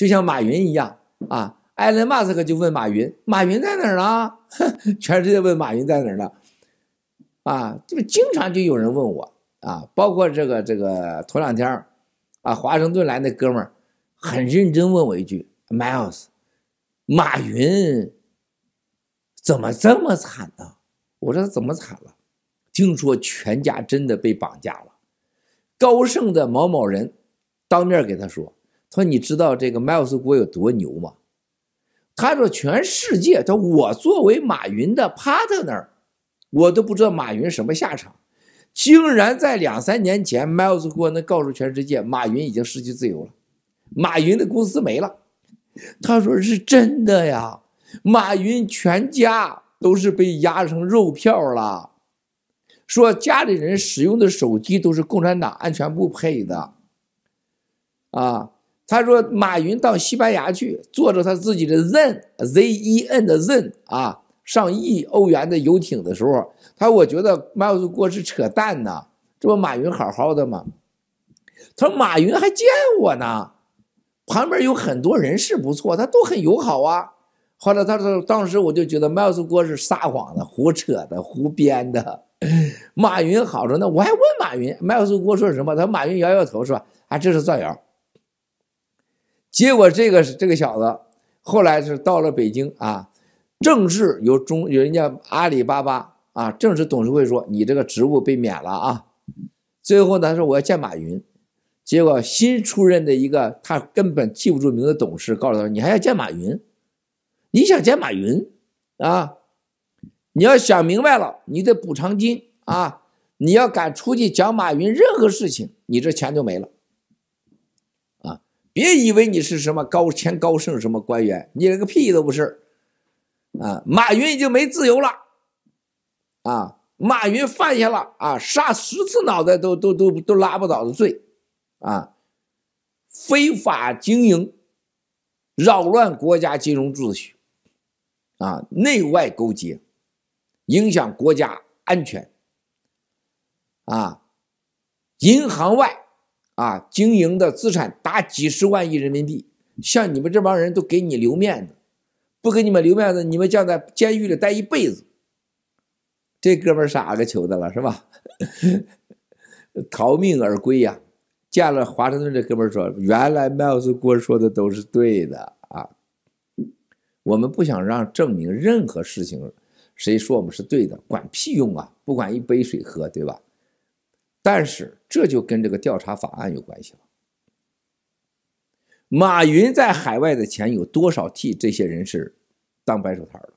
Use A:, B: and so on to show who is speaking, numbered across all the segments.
A: 就像马云一样啊，埃隆·马斯克就问马云：“马云在哪儿呢？” 全世界问马云在哪儿呢？啊，就经常就有人问我啊，包括这个这个头两天啊，华盛顿来那哥们儿很认真问我一句：“ m i l e s 马云怎么这么惨呢？”我说：“怎么惨了？听说全家真的被绑架了。”高盛的某某人当面给他说。他说：“你知道这个麦克斯国有多牛吗？”他说：“全世界，他我作为马云的 partner，我都不知道马云什么下场，竟然在两三年前，麦克斯国能告诉全世界，马云已经失去自由了，马云的公司没了。”他说：“是真的呀，马云全家都是被压成肉票了，说家里人使用的手机都是共产党安全部配的，啊。”他说：“马云到西班牙去，坐着他自己的 zen z e n 的 zen 啊，上亿欧元的游艇的时候，他我觉得麦克斯郭是扯淡呢。这不马云好好的吗？”他说：“马云还见我呢，旁边有很多人是不错，他都很友好啊。”后来他说：“当时我就觉得麦克斯郭是撒谎的、胡扯的、胡编的。”马云好着呢，我还问马云，麦克斯郭说什么？他说马云摇摇头说：“啊，这是造谣。”结果这个这个小子后来是到了北京啊，正式由中人家阿里巴巴啊，正式董事会说你这个职务被免了啊。最后他说我要见马云，结果新出任的一个他根本记不住名字董事告诉他你还要见马云，你想见马云啊？你要想明白了，你得补偿金啊，你要敢出去讲马云任何事情，你这钱就没了。别以为你是什么高前高盛什么官员，你连个屁都不是，啊！马云已经没自由了，啊！马云犯下了啊杀十次脑袋都都都都拉不倒的罪，啊！非法经营，扰乱国家金融秩序，啊！内外勾结，影响国家安全，啊！银行外。啊，经营的资产达几十万亿人民币，像你们这帮人都给你留面子，不给你们留面子，你们将在监狱里待一辈子。这哥们儿傻个球的了，是吧？逃命而归呀！见了华盛顿这哥们儿说：“原来麦克斯郭说的都是对的啊！我们不想让证明任何事情，谁说我们是对的，管屁用啊！不管一杯水喝，对吧？”但是这就跟这个调查法案有关系了。马云在海外的钱有多少？替这些人是当白手套了。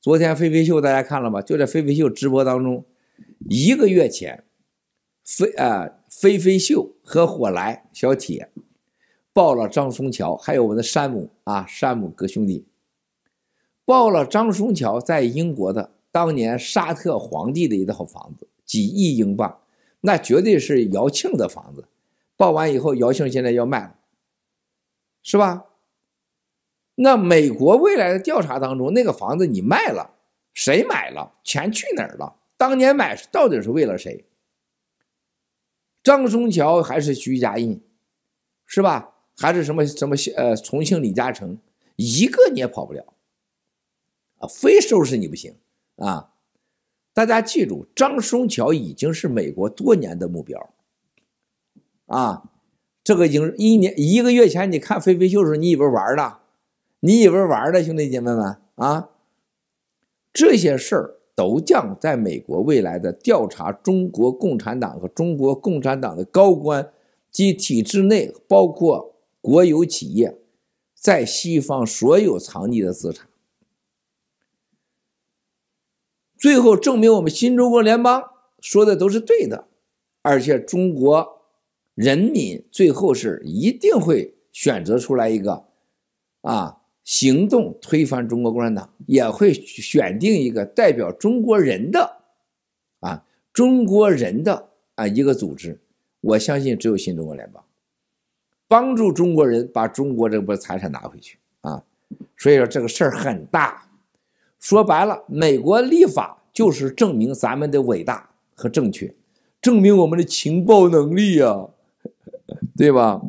A: 昨天飞飞秀大家看了吗？就在飞飞秀直播当中，一个月前，飞啊飞飞秀和火来小铁报了张松桥，还有我们的山姆啊山姆哥兄弟报了张松桥在英国的当年沙特皇帝的一套房子，几亿英镑。那绝对是姚庆的房子，报完以后，姚庆现在要卖，是吧？那美国未来的调查当中，那个房子你卖了，谁买了？钱去哪儿了？当年买到底是为了谁？张松桥还是徐家印，是吧？还是什么什么？呃，重庆李嘉诚，一个你也跑不了，啊，非收拾你不行啊！大家记住，张松桥已经是美国多年的目标，啊，这个已经一年一个月前，你看飞飞秀的时候，你以为玩的，你以为玩的，兄弟姐妹们啊，这些事儿都将在美国未来的调查中国共产党和中国共产党的高官及体制内，包括国有企业在西方所有藏匿的资产。最后证明我们新中国联邦说的都是对的，而且中国人民最后是一定会选择出来一个，啊，行动推翻中国共产党，也会选定一个代表中国人的，啊，中国人的啊一个组织。我相信只有新中国联邦，帮助中国人把中国这部分财产拿回去啊。所以说这个事儿很大。说白了，美国立法就是证明咱们的伟大和正确，证明我们的情报能力呀，对吧？